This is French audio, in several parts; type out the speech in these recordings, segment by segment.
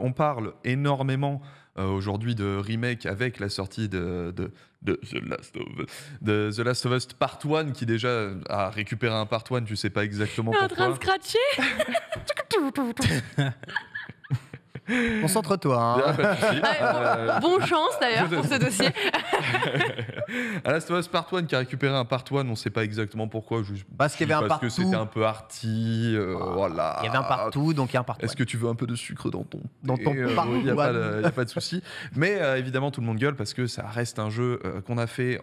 On parle énormément euh, aujourd'hui de remake avec la sortie de, The Last of, Us Part 1 qui déjà a récupéré un Part 1, tu sais pas exactement pourquoi. en train de scratcher Concentre-toi. Hein. Ah, euh, bonne chance d'ailleurs pour ce dossier. à Last of Us Part 1 qui a récupéré un Part 1, on ne sait pas exactement pourquoi. parce qu'il y avait un Parce que c'était un peu arty. Euh, ah, voilà. Il y avait un partout, donc il y a un Part Est-ce que tu veux un peu de sucre dans ton dans ton euh, Il n'y a, pas de souci. Mais euh, évidemment, tout le monde gueule parce que ça reste un jeu qu'on a fait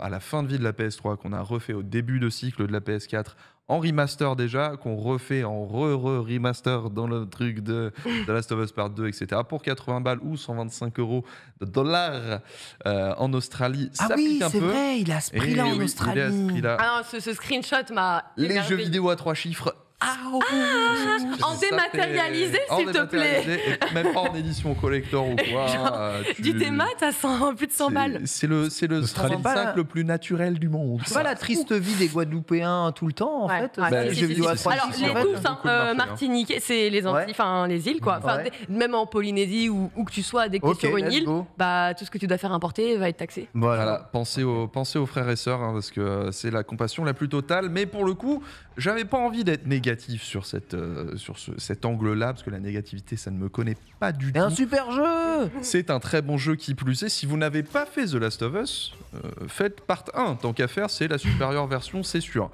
à la fin de vie de la PS3, qu'on a refait au début de cycle de la PS4 en remaster déjà, qu'on refait en re-re-remaster dans le truc de The Last of Us Part 2, etc. pour 80 balles ou 125 euros de dollars euh, en Australie. Ah oui, c'est vrai, il a ce eh prix-là en Australie. Ah, ce Ah ce, screenshot m'a. Les jeux vidéo à trois chiffres ah, ah En dématérialisé, s'il te plaît. même pas en édition collector ou quoi. Du démat ça sent plus de 100 balles. C'est le, c'est le le plus naturel du monde. C'est pas la triste vie des Guadeloupéens tout le temps, en fait. Alors, les hein, coupes, euh, Martinique, c'est les Antilles, enfin, les îles, quoi. Même en Polynésie, ou où que tu sois, dès que tu es sur une île, bah, tout ce que tu dois faire importer va être taxé. Voilà, pensez aux frères et sœurs, hein, parce que euh, c'est la compassion la plus totale. Mais pour le coup, j'avais pas envie d'être négatif sur, cette, euh, sur cet angle-là, parce que la négativité, ça ne me connaît pas du tout. C'est un super jeu C'est un très bon jeu qui plus est. Si vous n'avez pas fait The Last of Us, euh, faites part 1. Tant qu'à faire, c'est la supérieure version, c'est sûr.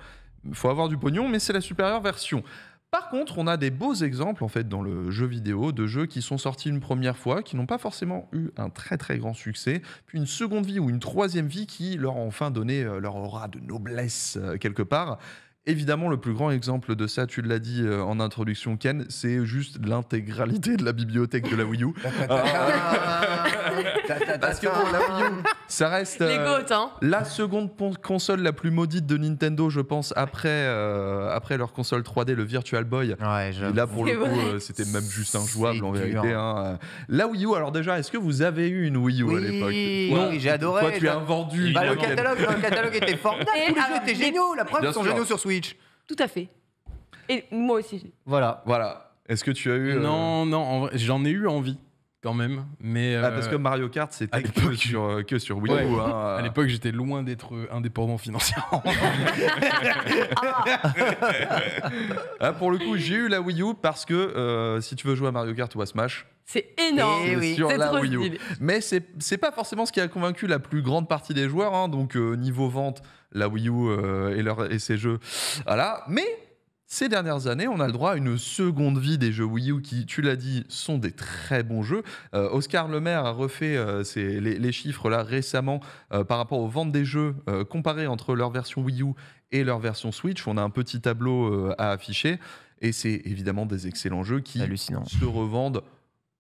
Il Faut avoir du pognon, mais c'est la supérieure version. Par contre, on a des beaux exemples en fait dans le jeu vidéo de jeux qui sont sortis une première fois, qui n'ont pas forcément eu un très très grand succès, puis une seconde vie ou une troisième vie qui leur ont enfin donné euh, leur aura de noblesse quelque part. Évidemment, le plus grand exemple de ça, tu l'as dit euh, en introduction, Ken, c'est juste l'intégralité de la bibliothèque de la Wii U. Ah. Parce que la Wii U, ça reste euh, la seconde console la plus maudite de Nintendo, je pense, après, euh, après leur console 3D, le Virtual Boy. là, pour le coup, c'était même juste injouable en vérité. Hein, la Wii U, alors déjà, est-ce que vous avez eu une Wii U à l'époque Oui, j'ai adoré. Toi, tu as vendu. le, bah, catalogue, le catalogue était formidable. étaient géniaux. La preuve, ils sont géniaux sur Switch. Tout à fait. Et moi aussi. Voilà. Voilà. Est-ce que tu as eu. Non, euh, non, j'en ai eu envie quand même. Mais, ah, parce que euh, Mario Kart, c'était que sur, euh, que sur Wii U. Hein. À l'époque, j'étais loin d'être indépendant financièrement. Ah, pour le coup, j'ai eu la Wii U parce que si tu veux jouer à Mario Kart ou à Smash, c'est énorme. Sur la Wii U. Mais c'est pas forcément ce qui a convaincu la plus grande partie des joueurs. Hein. donc euh, niveau vente, la Wii U euh, et, leur, et ses jeux, voilà. Mais ces dernières années, on a le droit à une seconde vie des jeux Wii U qui, tu l'as dit, sont des très bons jeux. Euh, Oscar Oscar Maire a refait les, chiffres là récemment par rapport aux ventes des jeux comparés entre leur version Wii U et leur version Switch. On a un petit tableau à afficher et c'est évidemment des excellents jeux qui se revendent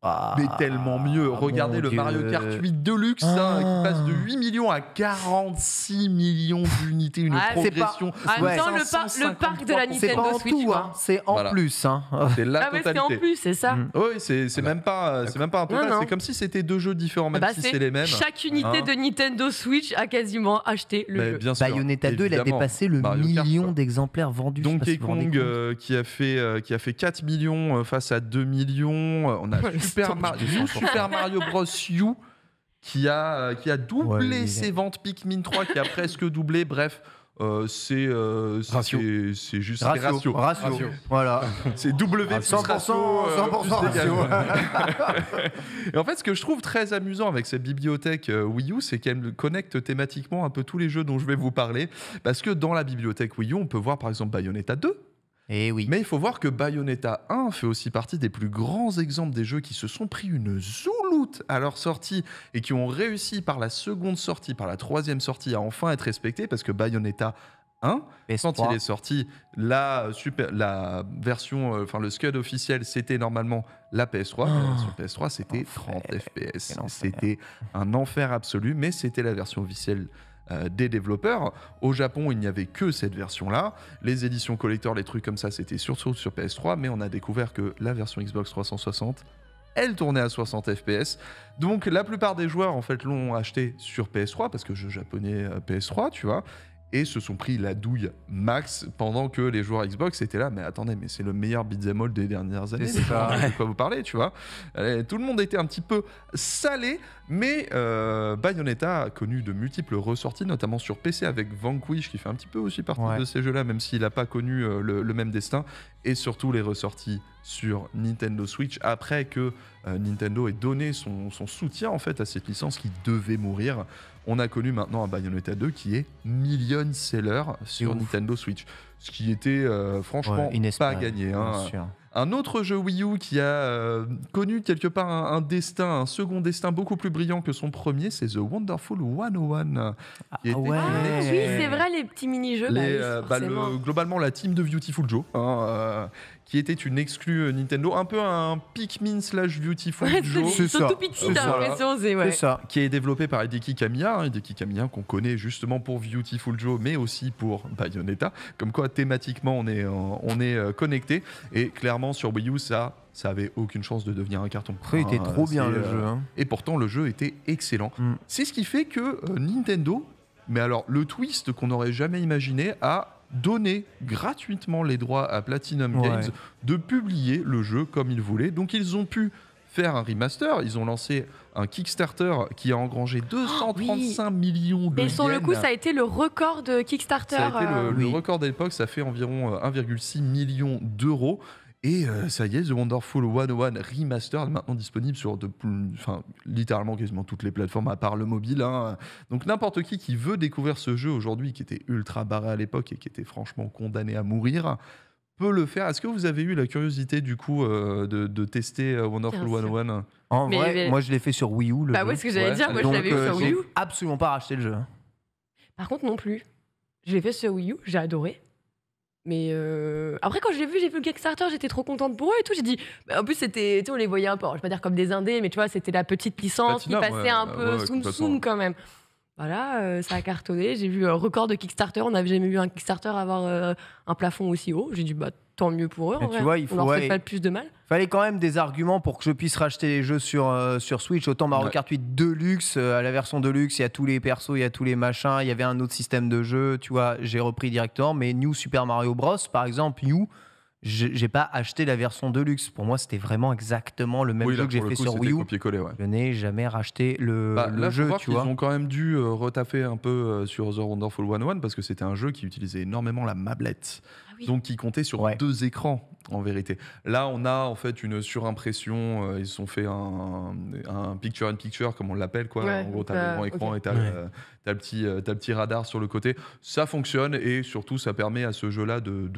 ah, mais tellement mieux. Ah, Regardez le Mario Kart 8 Deluxe hein, ah. qui passe de 8 millions à 46 millions d'unités, une progression. le, parc de la Nintendo tout, hein. c'est en plus. Hein. C'est la totalité. C'est en plus, c'est ça. Mm. Oui, c'est même pas, euh, c'est même pas un total. C'est comme si c'était deux jeux différents, même bah, si c'est les mêmes. Chaque unité hein. de Nintendo Switch a quasiment acheté le jeu. Bayonetta 2, il a dépassé le million d'exemplaires vendus. Donc Kong euh, qui a fait euh, qui a fait 4 millions face à 2 millions. On a Super, Mario Bros. U qui a, euh, qui a doublé ses ventes Pikmin 3, qui a presque doublé, bref. Euh, c'est euh, c'est juste ratio. Ratio. Voilà. C'est W 100%, ah, Et en fait, ce que je trouve très amusant avec cette bibliothèque Wii U, c'est qu'elle connecte thématiquement un peu tous les jeux dont je vais vous parler. Parce que dans la bibliothèque Wii U, on peut voir par exemple Bayonetta 2, eh oui. Mais il faut voir que Bayonetta 1 fait aussi partie des plus grands exemples des jeux qui se sont pris une zouloute à leur sortie et qui ont réussi par la seconde sortie, par la troisième sortie à enfin être respectés parce que Bayonetta 1, quand il est sorti, la, version, euh, enfin le SCUD officiel, c'était normalement la PS3. Ah. PS3, c'était 30 FPS. C'était un enfer absolu, mais c'était la version officielle euh, des développeurs. Au Japon, il n'y avait que cette version-là. Les éditions collector, les trucs comme ça, c'était surtout sur PS3, mais on a découvert que la version Xbox 360 elle tournait à 60 FPS. Donc la plupart des joueurs en fait l'ont acheté sur PS3 parce que je japonais euh, PS3, tu vois et se sont pris la douille max pendant que les joueurs Xbox étaient là mais attendez mais c'est le meilleur beat'em all des dernières années c'est pas de quoi vous parlez tu vois euh, tout le monde était un petit peu salé mais euh, Bayonetta a connu de multiples ressorties notamment sur PC avec Vanquish qui fait un petit peu aussi partie de ces jeux là même s'il n'a pas connu euh, le, même destin et surtout les ressorties sur Nintendo Switch après que Nintendo ait donné son, son soutien en fait à cette licence qui devait mourir on a connu maintenant un Bayonetta 2 qui est million seller sur Nintendo Switch. Ce qui était euh, franchement pas gagné. Hein. Un autre jeu Wii U qui a euh, connu quelque part un, destin, un second destin beaucoup plus brillant que son premier, c'est The Wonderful 101. Ah, ah, oui, c'est vrai, les petits mini-jeux. Bah euh, bah, globalement, la team de Beautiful Joe. Hein, qui était une exclue euh, Nintendo, un peu un Pikmin slash Beautiful Joe. C'est ça. C'est ça. Qui est développé par Hideki Kamiya, hein, Hideki Kamiya qu'on connaît justement pour Beautiful Joe, mais aussi pour Bayonetta. Comme quoi, thématiquement, on est, euh, on est euh, connecté. Et clairement, sur Wii U, ça ça avait aucune chance de devenir un carton. Après, il était ah, trop bien le jeu. Hein. Et pourtant, le jeu était excellent. Mm. C'est ce qui fait que Nintendo, mais alors le twist qu'on n'aurait jamais imaginé, a donner gratuitement les droits à Platinum Games de publier le jeu comme ils voulaient. Donc ils ont pu faire un remaster. Ils ont lancé un Kickstarter qui a engrangé 235 ah millions de Et sur le coup, ça a été le record de Kickstarter. le, euh, record d'époque. Ça fait environ 1,6 euh, million d'euros. Et euh, ça y est, The Wonderful 101 Remaster est maintenant disponible sur de enfin, littéralement quasiment toutes les plateformes à part le mobile. Hein. Donc n'importe qui qui veut découvrir ce jeu aujourd'hui, qui était ultra barré à l'époque et qui était franchement condamné à mourir, peut le faire. Est-ce que vous avez eu la curiosité du coup euh, de, tester euh, Wonderful 101 En vrai, moi je l'ai fait sur Wii U. bah ouais, ce que j'allais dire, moi Donc, je l'avais fait sur Wii U. Absolument pas racheté le jeu. Par contre non plus. Je l'ai fait sur Wii U, j'ai adoré. Mais euh, après, quand je l'ai vu, j'ai vu le Kickstarter, j'étais trop contente pour eux et tout. J'ai dit, bah, en plus, c'était, on les voyait un peu, je vais pas dire comme des indés, mais tu vois, c'était la petite licence qui passait un peu soum quand même. Voilà, euh, ça a cartonné. J'ai vu un record de Kickstarter. On n'avait jamais vu un Kickstarter avoir euh, un plafond aussi haut. J'ai dit, bah, tant mieux pour eux. En vrai. vois, on leur fait pas le plus de mal. Fallait quand même des arguments pour que je puisse racheter les jeux sur, euh, sur Switch. Autant Mario Kart 8 Deluxe, euh, à la version Deluxe, il y a tous les persos, il y a tous les machins, il y avait un autre système de jeu, tu vois, j'ai repris directement. Mais New Super Mario Bros, par exemple, New, j'ai pas acheté la version Deluxe. Pour moi, c'était vraiment exactement le même jeu que j'ai fait sur Wii U. Je n'ai jamais racheté le, bah, là, jeu, tu Ils ont quand même dû euh, retaffer un peu sur The Wonderful 101 parce que c'était un jeu qui utilisait énormément la mablette. Ah donc qui comptait sur deux écrans en vérité. Là, on a en fait une surimpression. Euh, ils ont fait un, picture in picture, comme on l'appelle, quoi. en gros, t'as bah, le grand écran et t'as petit, euh, as petit radar sur le côté. Ça fonctionne et surtout, ça permet à ce jeu-là de,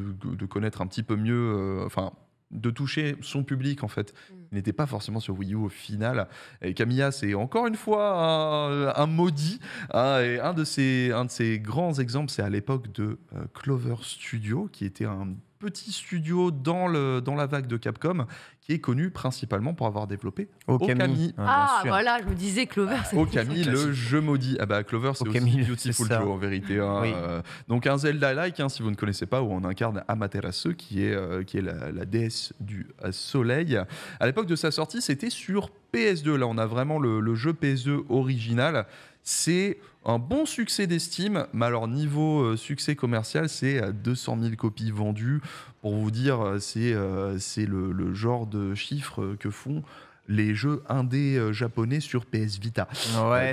connaître un petit peu mieux. Euh, enfin de toucher son public en fait. Mm. Il n'était pas forcément sur Wii U au final. Et Camilla, c'est encore une fois un, maudit. Hein. et un de ses, un de ses grands exemples, c'est à l'époque de euh, Clover Studio, qui était un petit studio dans, le, dans la vague de Capcom qui est connu principalement pour avoir développé oh, Okami. Ah, voilà, je vous disais Clover. c'est Okami, le jeu maudit. Ah bah Clover, c'est oh, aussi Beautiful Joe en vérité. Hein. Euh, donc un Zelda-like, hein, si vous ne connaissez pas, où on incarne Amaterasu, qui est, euh, qui est la, la déesse du soleil. À l'époque de sa sortie, c'était sur PS2. Là, on a vraiment le, le jeu PS2 original. C'est un bon succès d'estime, mais alors niveau euh, succès commercial, c'est 200 euh, 000 copies vendues. Pour vous dire, euh, c'est le, genre de chiffre que font les jeux indés japonais sur PS Vita.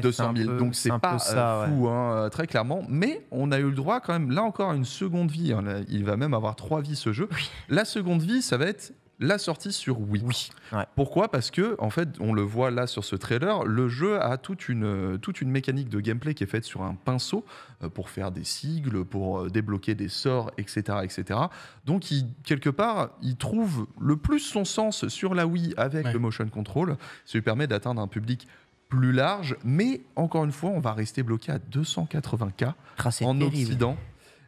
200 000. Donc c'est pas fou, hein, très clairement. Mais on a eu le droit quand même, là encore, à une seconde vie. Hein. Il va même avoir trois vies ce jeu. La seconde vie, ça va être la sortie sur Wii. Oui. Pourquoi Parce que, en fait, on le voit là sur ce trailer, le jeu a toute une, euh, toute une mécanique de gameplay qui est faite sur un pinceau euh, pour faire des sigles, pour euh, débloquer des sorts, etc. etc. Donc, il, quelque part, il trouve le plus son sens sur la Wii avec le motion control. Ça lui permet d'atteindre un public plus large, mais encore une fois, on va rester bloqué à 280K ah, en Occident.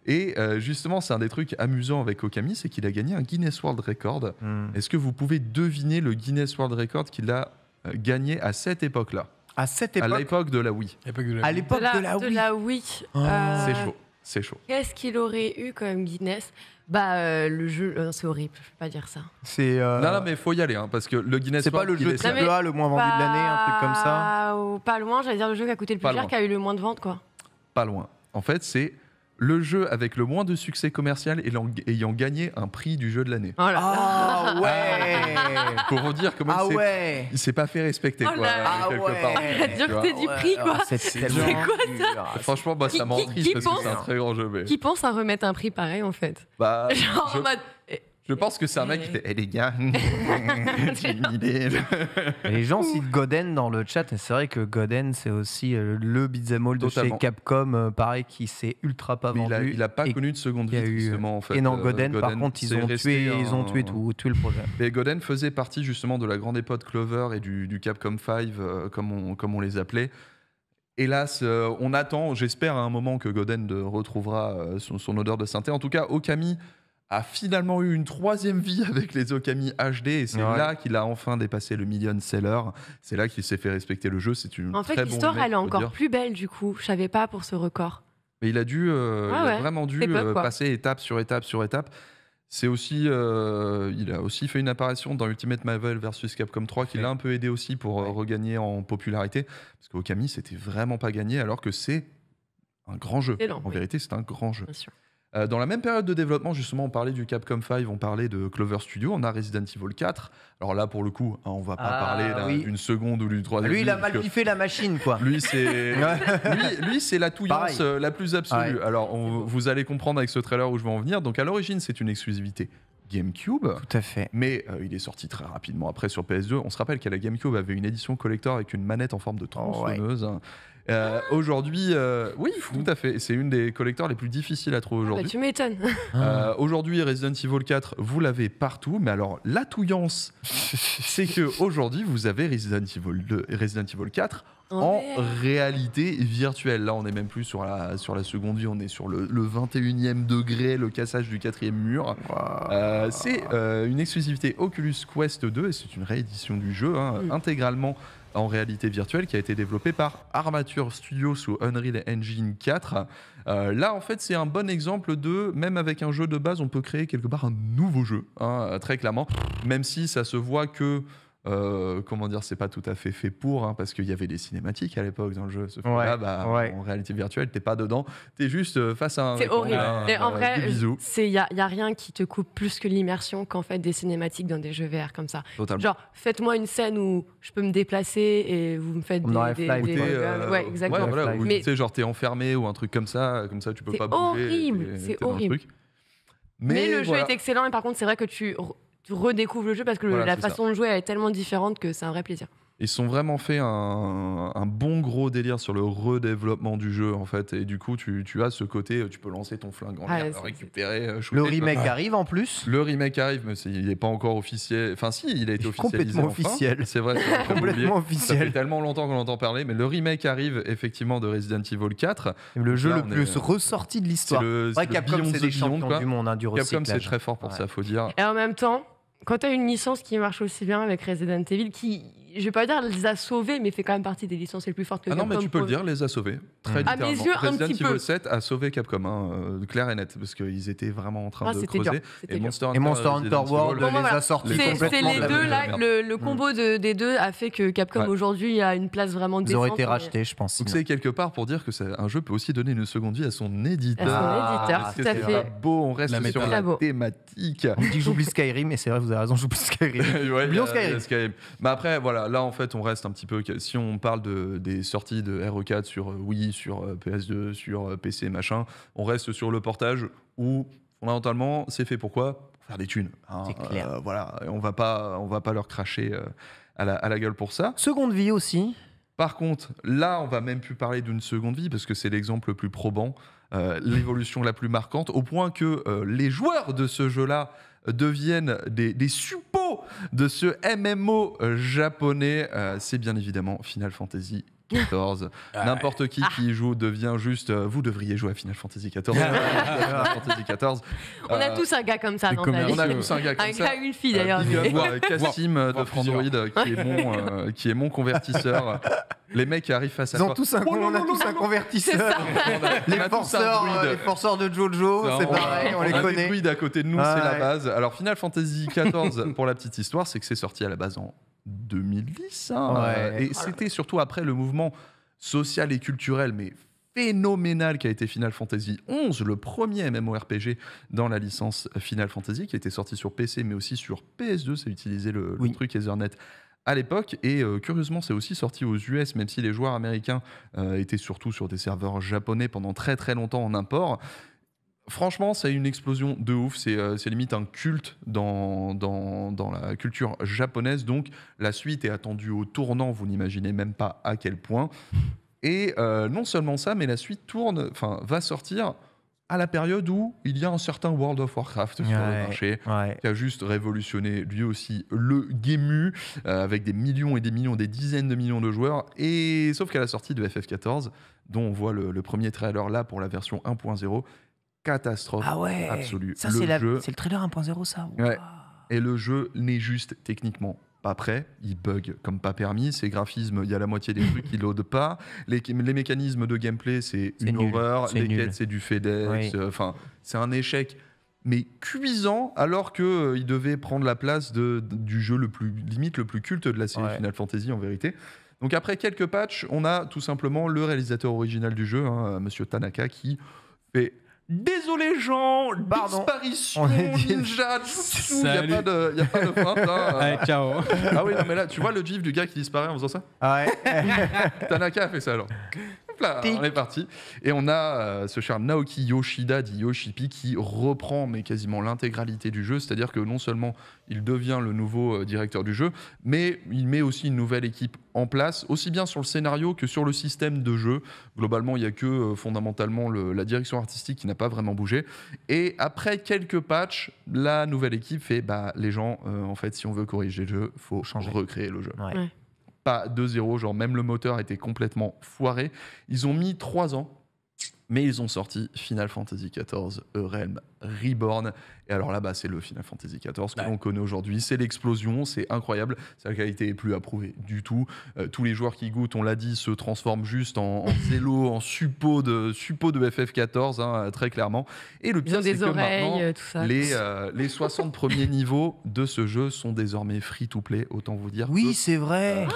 Et euh, justement, c'est un des trucs amusants avec Okami, c'est qu'il a gagné un Guinness World Record. Hmm. Est-ce que vous pouvez deviner le Guinness World Record qu'il a euh, gagné à cette époque-là À cette époque À l'époque de la Wii. À l'époque de, la Wii. C'est chaud. C'est chaud. Qu'est-ce qu'il aurait eu comme Guinness Bah, euh, le jeu, c'est horrible, je peux pas dire ça. Non, non, mais faut y aller, hein, parce que le Guinness. C'est pas le jeu A le moins vendu de l'année, un truc comme ça bah, pas loin, j'allais dire le jeu qui a coûté le plus cher, qui a eu le moins de ventes, quoi. Pas loin. En fait, c'est le jeu avec le moins de succès commercial ayant gagné un prix du jeu de l'année. Oh ah ouais ah. Pour vous dire comment ah il s'est pas fait respecter oh euh, ah quoi, ah quelque ouais. part. la dureté du prix quoi. c'est quoi Franchement, bah, ça m'entriste parce pense, que c'est un très grand jeu. Qui pense à remettre un prix pareil en fait bah, Genre en mode. Je pense que c'est un mec qui fait Eh les gars, j'ai une idée. les gens citent Goden dans le chat, et c'est vrai que Goden, c'est aussi euh, le beat'em de chez Capcom, euh, pareil, qui s'est ultra pas vendu. il, n'a pas connu de seconde vie, justement, Et non, Goden, par contre, ils ont, tué, tout, le projet. Et Goden faisait partie, justement, de la grande époque Clover et du, Capcom 5, euh, comme, on, les appelait. Hélas, on attend, j'espère à un moment que Goden retrouvera son, son, odeur de synthé. En tout cas, Okami a finalement eu une troisième vie avec les Okami HD et c'est là qu'il a enfin dépassé le million seller. C'est là qu'il s'est fait respecter le jeu. C'est une En fait, l'histoire elle est encore plus belle du coup. Je savais pas pour ce record. Mais il a dû, euh, ah vraiment dû euh, passer étape sur étape sur étape. C'est aussi, euh, il a aussi fait une apparition dans Ultimate Marvel versus Capcom 3 qui l'a un peu aidé aussi pour regagner en popularité parce qu'Okami c'était vraiment pas gagné alors que c'est un grand jeu. en vérité, c'est un grand jeu. Euh, dans la même période de développement, justement, on parlait du Capcom 5, on parlait de Clover Studio, on a Resident Evil 4. Alors là, pour le coup, hein, on va pas ah, parler d'une seconde ou du troisième. Lui, il a mal piffé la machine, quoi. Lui, c'est lui, c'est la touillance euh, la plus absolue. Alors, vous allez comprendre avec ce trailer où je vais en venir. Donc, à l'origine, c'est une exclusivité GameCube. Tout à fait. Mais euh, il est sorti très rapidement après sur PS2. On se rappelle qu'à la GameCube avait une édition collector avec une manette en forme de oh, tronçonneuse. Hein. Euh, aujourd'hui, euh, oui, tout à fait. C'est une des collecteurs les plus difficiles à trouver ah bah, aujourd'hui. tu m'étonnes. Euh, ah. aujourd'hui, Resident Evil 4, vous l'avez partout. Mais alors, la touillance, c'est que aujourd'hui, vous avez Resident Evil 2, Resident Evil 4 en réalité virtuelle. Là, on est même plus sur la, sur la seconde vie, on est sur le, 21e degré, le cassage du quatrième mur. c'est une exclusivité Oculus Quest 2 et c'est une réédition du jeu hein, mm. intégralement en réalité virtuelle qui a été développé par Armature Studio sous Unreal Engine 4. Euh, là, en fait, c'est un bon exemple de, même avec un jeu de base, on peut créer quelque part un nouveau jeu, hein, très clairement, même si ça se voit que euh, comment dire, c'est pas tout à fait fait pour, hein, parce qu'il y avait des cinématiques à l'époque dans le jeu. Ce là bah, en réalité virtuelle, t'es pas dedans, t'es juste euh, face à un. C'est horrible. Et en euh, vrai, il y a, rien qui te coupe plus que l'immersion qu'en fait des cinématiques dans des jeux VR comme ça. Genre, faites-moi une scène où je peux me déplacer et vous me faites des, des, ouais, exactement. Mais... tu sais, genre t'es enfermé ou un truc comme ça, comme ça tu peux pas bouger. C'est horrible. C'est horrible. Mais, le jeu est excellent et par contre c'est vrai que tu tu redécouvres le jeu parce que la façon de jouer elle est tellement différente que c'est un vrai plaisir. Ils sont vraiment fait un, bon gros délire sur le redéveloppement du jeu en fait et du coup tu, tu as ce côté euh, tu peux lancer ton flingue en ah, l'air récupérer euh, le remake arrive en plus le remake arrive mais il n'est pas encore officiel enfin si il a été officialisé complètement officiel c'est vrai complètement officiel ça fait tellement longtemps qu'on entend parler mais le remake arrive effectivement de Resident Evil 4 le jeu le plus euh, ressorti de l'histoire c'est le Capcom c'est des champions du monde hein, du Capcom c'est très fort pour ça faut dire et en même temps quand tu as une licence qui marche aussi bien avec Resident Evil, qui je vais pas dire les a sauvés, mais fait quand même partie des licences les plus fortes que ah non, mais tu peux le dire, les a sauvés. Très mmh. À mes yeux, un petit Evil peu. 7 a sauvé Capcom, hein, euh, clair et net, parce qu'ils étaient vraiment en train ah, de creuser. et, Monster Hunter, World les a sortis complètement. C'est les deux là, le, mm. combo des deux a fait que Capcom aujourd'hui a une place vraiment. Ils auraient été rachetés, je pense. Donc c'est quelque part pour dire que un jeu peut aussi donner une seconde vie à son éditeur. À son éditeur, tout à fait. Beau, on reste sur la thématique. On dit que j'oublie Skyrim, mais c'est vrai, vous avez raison, j'oublie Skyrim. Oublions euh, Skyrim. Mais après, voilà, là, en fait, on reste un petit peu. Si on parle de, des sorties de e RE4 sur euh, Wii, sur euh, PS2, sur euh, PC, machin, on reste sur le portage où, fondamentalement, c'est fait pourquoi Pour faire des thunes. Hein, clair. voilà, on va pas, on va pas leur cracher à, la, gueule pour ça. Seconde vie aussi. Par contre, là, on va même plus parler d'une seconde vie parce que c'est l'exemple le plus probant, l'évolution la plus marquante, au point que les joueurs de ce jeu-là deviennent des, des suppôts de ce MMO japonais. Euh, c'est bien évidemment Final Fantasy 14. Ah N'importe qui ah. qui joue devient juste. Euh, vous devriez jouer à Final Fantasy 14. Ah. On a euh, tous un gars comme ça dans On a tous un gars comme ça. Un gars, une fille d'ailleurs. Euh, Cassim de Frandroid euh, qui est mon convertisseur. Les mecs arrivent face à Ils ont Tous un, oh on a tous non, un convertisseur. les, forceurs, les forceurs de Jojo, c'est pareil, on, on les connaît. Les à côté de nous, c'est la base. Alors Final Fantasy XIV pour la petite histoire, c'est que c'est sorti à la base en 2010. Hein. Euh, et oh c'était surtout après le mouvement social et culturel, mais phénoménal qui a été Final Fantasy 11, le premier MMORPG dans la licence Final Fantasy, qui a été sorti sur PC, mais aussi sur PS2, ça utilisé le, truc Ethernet à l'époque. Et euh, curieusement, c'est aussi sorti aux US, même si les joueurs américains euh, étaient surtout sur des serveurs japonais pendant très très longtemps en import. Franchement, ça eu une explosion de ouf. C'est limite un culte dans, dans, euh, culture japonaise. Donc la suite est attendue au tournant, vous n'imaginez même pas à quel point. Et euh, non seulement ça, mais la suite tourne, enfin va sortir à la période où il y a un certain World of Warcraft sur le marché, qui a juste révolutionné lui aussi le jeu avec des millions et des millions, des dizaines de millions de joueurs. Et sauf qu'à la sortie de FF14, dont on voit le, premier trailer là pour la version 1.0, catastrophe ah absolue. Ça, c'est le, trailer 1.0, ça et le jeu n'est juste techniquement pas prêt, il bug comme pas permis, ses graphismes, il y a la moitié des trucs qui loadent pas, les, mécanismes de gameplay, c'est une horreur, les quêtes, c'est du FedEx, euh, enfin, c'est un échec mais cuisant alors qu'il euh, devait prendre la place de, du jeu le plus limite le plus culte de la série Final Fantasy en vérité. Donc après quelques patchs, on a tout simplement le réalisateur original du jeu, M. Hein, euh, Monsieur Tanaka, qui fait Désolé Jean, Pardon. disparition, ninja, il n'y a pas de, y a pas de fin, ciao. Ah oui, non, mais là, tu vois le gif du gars qui disparaît en faisant ça Ah ouais. Tanaka a fait ça alors on est parti. Et on a euh, ce cher Naoki Yoshida dit Yoshipi qui reprend mais quasiment l'intégralité du jeu. C'est-à-dire que non seulement il devient le nouveau euh, directeur du jeu, mais il met aussi une nouvelle équipe en place, aussi bien sur le scénario que sur le système de jeu. Globalement, il n'y a que euh, fondamentalement la direction artistique qui n'a pas vraiment bougé. Et après quelques patchs, la nouvelle équipe fait bah, les gens, en fait, si on veut corriger le jeu, faut changer, recréer le jeu pas 2-0, genre même le moteur était complètement foiré. Ils ont mis 3 ans mais ils ont sorti Final Fantasy XIV A Realm Reborn. Et alors là, bas c'est le Final Fantasy XIV que l'on connaît aujourd'hui. C'est l'explosion, c'est incroyable. Sa qualité est plus approuvée du tout. Euh, tous les joueurs qui goûtent, on l'a dit, se transforment juste en, en zélo, en suppôt de, suppo de FF14, hein, euh, très clairement. Et le pire, c'est oreilles, maintenant, euh, tout ça. Les, les 60 premiers niveaux de ce jeu sont désormais free to play, autant vous dire. Oui, ah, c'est vrai.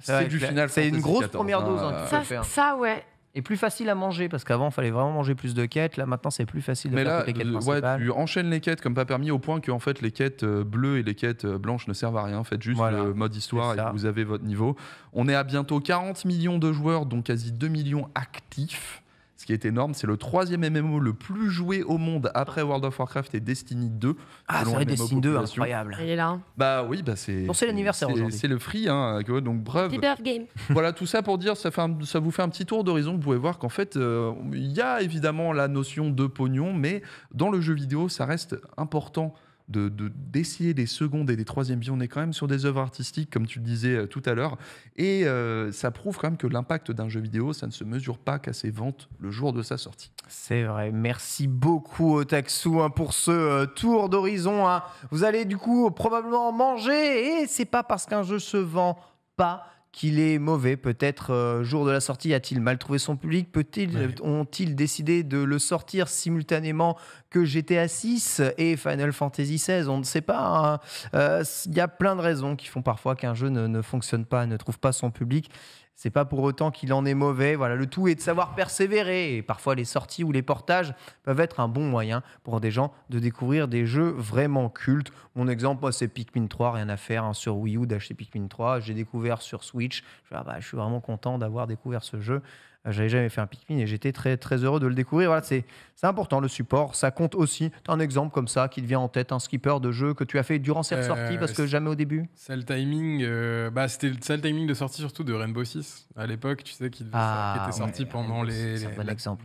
c'est... du final. C'est une grosse première hein, dose. Hein, ça, ça, ouais. Et plus facile à manger, parce qu'avant, il fallait vraiment manger plus de quêtes. Là, maintenant, c'est plus facile de Mais faire là, les quêtes tu enchaînes les quêtes comme pas permis, au point que fait, les quêtes euh, bleues et les quêtes euh, blanches ne servent à rien. Faites juste le mode histoire et vous avez votre niveau. On est à bientôt 40 millions de joueurs, Dont quasi 2 millions actifs. Ce qui est énorme, c'est le troisième MMO le plus joué au monde après World of Warcraft et Destiny 2. Ah, c'est Destiny 2, incroyable. Elle est là. Hein. Bah oui, bah c'est. Bon c'est l'anniversaire C'est le free, hein, donc bref. game. Voilà, tout ça pour dire, ça, ça vous fait un petit tour d'horizon. Vous pouvez voir qu'en fait, euh, il y a évidemment la notion de pognon, mais dans le jeu vidéo, ça reste important de, d'essayer des secondes et des troisièmes vies. On est quand même sur des œuvres artistiques, comme tu le disais euh, tout à l'heure. Et euh, ça prouve quand même que l'impact d'un jeu vidéo, ça ne se mesure pas qu'à ses ventes le jour de sa sortie. C'est vrai. Merci beaucoup, Otaksu, hein, pour ce euh, tour d'horizon. Hein. Vous allez du coup probablement manger et c'est pas parce qu'un jeu se vend pas qu'il est mauvais Peut-être euh, jour de la sortie a-t-il mal trouvé son public peut il euh, ont-ils décidé de le sortir simultanément que GTA 6 et Final Fantasy 16 On ne sait pas. Hein. Euh, il y a plein de raisons qui font parfois qu'un jeu ne, ne, fonctionne pas, ne trouve pas son public. C'est pas pour autant qu'il en est mauvais. Voilà, le tout est de savoir persévérer. Et parfois, les sorties ou les portages peuvent être un bon moyen pour des gens de découvrir des jeux vraiment cultes. Mon exemple, c'est Pikmin 3, rien à faire hein, sur Wii U d'acheter Pikmin 3. J'ai découvert sur Switch. Ah bah, je suis vraiment content d'avoir découvert ce jeu. J'avais jamais fait un Pikmin et j'étais très, très heureux de le découvrir. Voilà, c'est important le support, ça compte aussi. Tu as un exemple comme ça qui te vient en tête, un skipper de jeu que tu as fait durant cette euh, sortie parce que jamais au début c'est le timing, euh, bah, c'était le timing de sortie surtout de Rainbow Six à l'époque, tu sais, qui, ah, était sorti pendant les, la,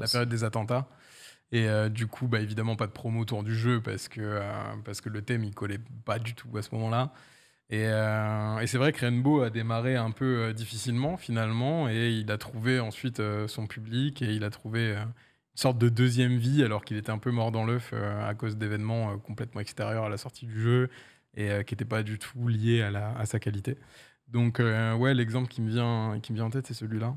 période des attentats. Et euh, du coup, bah, évidemment, pas de promo autour du jeu parce que, parce que le thème il collait pas du tout à ce moment-là. Euh, et, c'est vrai que Rainbow a démarré un peu euh, difficilement finalement, et il a trouvé ensuite euh, son public, et il a trouvé une sorte de deuxième vie, alors qu'il était un peu mort dans l'œuf à cause d'événements complètement extérieurs à la sortie du jeu, et qui n'étaient pas du tout liés à, à sa qualité. Donc ouais, l'exemple qui, me vient, qui me vient en tête, c'est celui-là.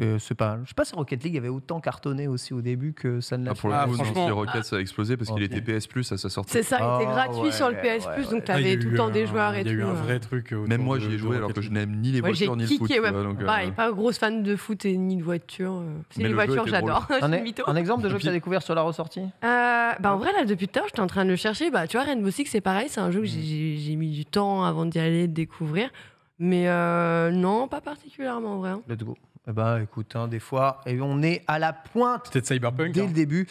Je c'est je sais pas si Rocket League avait autant cartonné aussi au début que ça ne l'a ah, Pour le coup, ah, Rocket, ça a explosé parce qu'il était PS Plus à sa sortie. C'est ça, il était ah, gratuit sur le PS Plus, donc tu avais tout le temps des joueurs et tout. Il y a eu un euh. vrai truc. Même moi, j'y ai joué alors que je n'aime ni les voitures ni le foot. Je suis bah, euh. pas grosse fan de foot et ni de voiture. Euh. C'est les voitures, j'adore. E- un exemple de jeu que tu as découvert sur la ressortie bah, En vrai, là, depuis tout à j'étais en train de le chercher. Bah, tu vois, Rainbow Six, c'est pareil, c'est un jeu que j'ai mm. mis du temps avant d'y aller, découvrir. Mais non, pas particulièrement en vrai. Hein. Let's go. Eh bien écoute, hein, des fois, on est à la pointe dès Cyberpunk, hein. le début.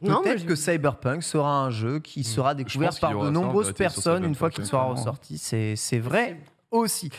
Peut-être que Cyberpunk sera un jeu qui hmm. sera découvert par de nombreuses personnes une fois qu'il sera ressorti. C'est vrai aussi.